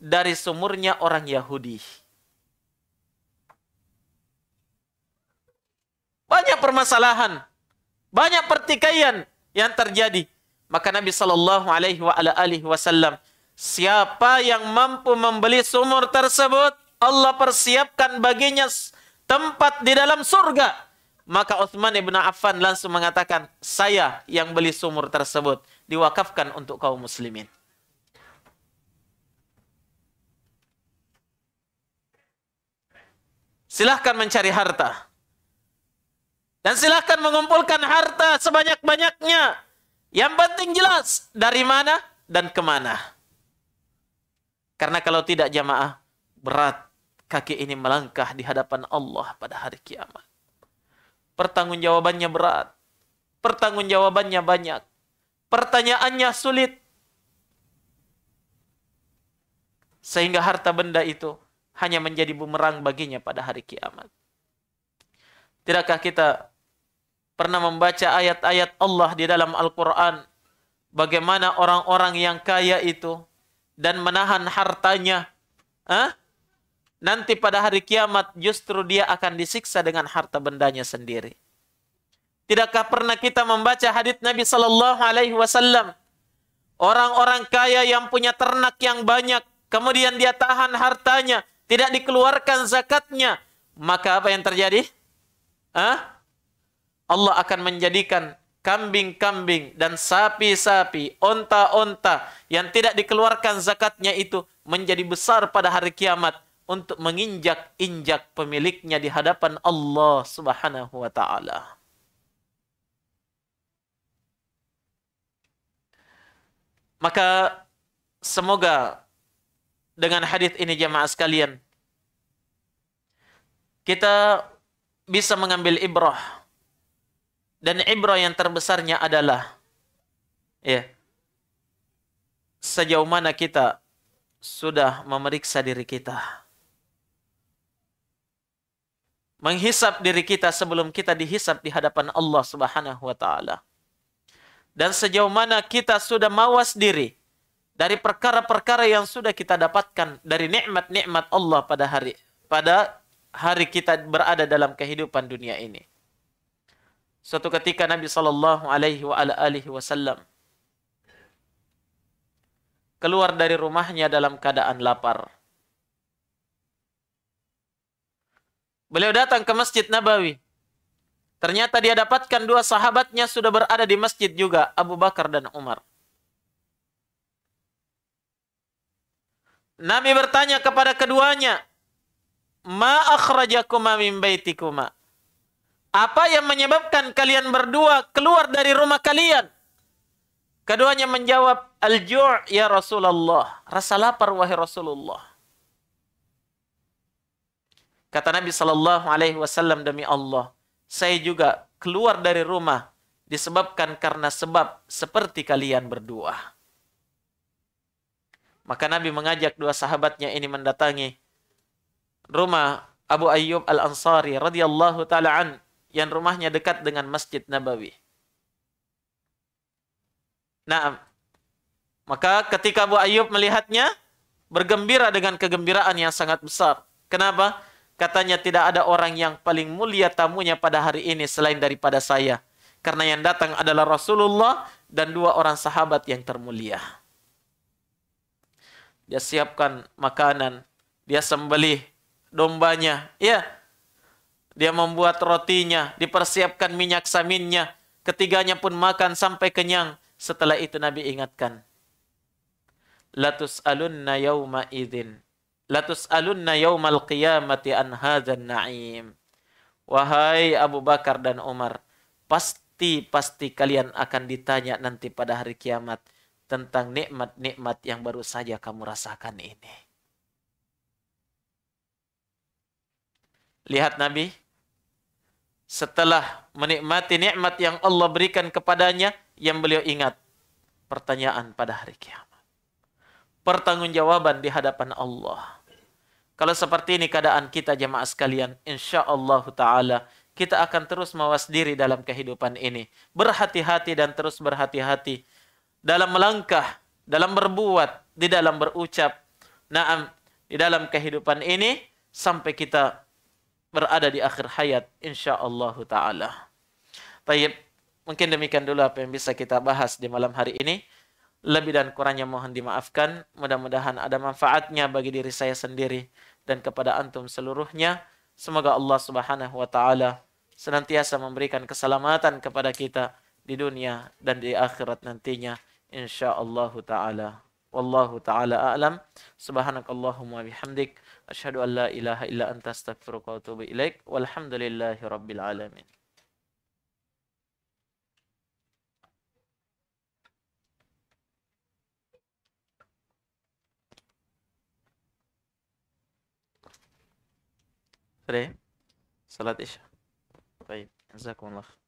dari sumurnya orang Yahudi. Banyak permasalahan, banyak pertikaian yang terjadi. Maka Nabi Shallallahu Alaihi Wasallam, siapa yang mampu membeli sumur tersebut, Allah persiapkan baginya tempat di dalam surga. Maka Uthman ibn Affan langsung mengatakan, saya yang beli sumur tersebut diwakafkan untuk kaum muslimin. Silahkan mencari harta. Dan silahkan mengumpulkan harta sebanyak-banyaknya. Yang penting jelas dari mana dan kemana. Karena kalau tidak jamaah, berat kaki ini melangkah di hadapan Allah pada hari kiamat. Pertanggungjawabannya berat. Pertanggungjawabannya banyak. Pertanyaannya sulit. Sehingga harta benda itu hanya menjadi bumerang baginya pada hari kiamat. Tidakkah kita pernah membaca ayat-ayat Allah di dalam Al-Quran. Bagaimana orang-orang yang kaya itu dan menahan hartanya. Hah? Eh? Nanti pada hari kiamat justru dia akan disiksa dengan harta bendanya sendiri. Tidakkah pernah kita membaca hadits Nabi saw Orang-orang kaya yang punya ternak yang banyak, kemudian dia tahan hartanya, tidak dikeluarkan zakatnya, maka apa yang terjadi? Hah? Eh? Allah akan menjadikan kambing-kambing dan sapi-sapi, onta-onta yang tidak dikeluarkan zakatnya itu menjadi besar pada hari kiamat untuk menginjak-injak pemiliknya di hadapan Allah Subhanahu wa taala. Maka semoga dengan hadis ini jemaah sekalian kita bisa mengambil ibrah dan ibrah yang terbesarnya adalah ya sejauh mana kita sudah memeriksa diri kita menghisap diri kita sebelum kita dihisap di hadapan Allah Subhanahu wa taala dan sejauh mana kita sudah mawas diri dari perkara-perkara yang sudah kita dapatkan dari nikmat-nikmat Allah pada hari pada hari kita berada dalam kehidupan dunia ini Suatu ketika Nabi Shallallahu Alaihi Wasallam keluar dari rumahnya dalam keadaan lapar. Beliau datang ke Masjid Nabawi. Ternyata dia dapatkan dua sahabatnya sudah berada di masjid juga, Abu Bakar dan Umar. Nabi bertanya kepada keduanya, "Ma akhrajakuma min baitikuma?" Apa yang menyebabkan kalian berdua keluar dari rumah kalian? Keduanya menjawab, Al-ju' ya Rasulullah. Rasa lapar wahai Rasulullah. Kata Nabi Sallallahu Alaihi Wasallam demi Allah, saya juga keluar dari rumah disebabkan karena sebab seperti kalian berdua. Maka Nabi mengajak dua sahabatnya ini mendatangi rumah Abu Ayyub Al Ansari radhiyallahu taala an yang rumahnya dekat dengan Masjid Nabawi. Nah, maka ketika Abu Ayub melihatnya, bergembira dengan kegembiraan yang sangat besar. Kenapa? Katanya tidak ada orang yang paling mulia tamunya pada hari ini selain daripada saya. Karena yang datang adalah Rasulullah dan dua orang sahabat yang termulia. Dia siapkan makanan, dia sembelih dombanya. Ya, dia membuat rotinya, dipersiapkan minyak saminnya. Ketiganya pun makan sampai kenyang. Setelah itu Nabi ingatkan. Latus alunna yawma idin. Latus alunna al qiyamati an hadhan na'im. Wahai Abu Bakar dan Umar, pasti pasti kalian akan ditanya nanti pada hari kiamat tentang nikmat-nikmat yang baru saja kamu rasakan ini. Lihat Nabi setelah menikmati nikmat yang Allah berikan kepadanya yang beliau ingat pertanyaan pada hari kiamat. Pertanggungjawaban di hadapan Allah. Kalau seperti ini keadaan kita jemaah sekalian, insya Allah taala kita akan terus mawas diri dalam kehidupan ini. Berhati-hati dan terus berhati-hati dalam melangkah, dalam berbuat, di dalam berucap. Naam, di dalam kehidupan ini sampai kita berada di akhir hayat insyaallah taala. Baik, mungkin demikian dulu apa yang bisa kita bahas di malam hari ini. Lebih dan kurangnya mohon dimaafkan. Mudah-mudahan ada manfaatnya bagi diri saya sendiri dan kepada antum seluruhnya. Semoga Allah Subhanahu wa taala senantiasa memberikan keselamatan kepada kita di dunia dan di akhirat nantinya insyaallah taala. Wallahu taala a'lam. Subhanakallahumma bihamdik أشهد أن لا إله إلا أنت أستغفرك وأتوب إليك والحمد لله رب العالمين صلاة إشاء طيب جزاكم الله خير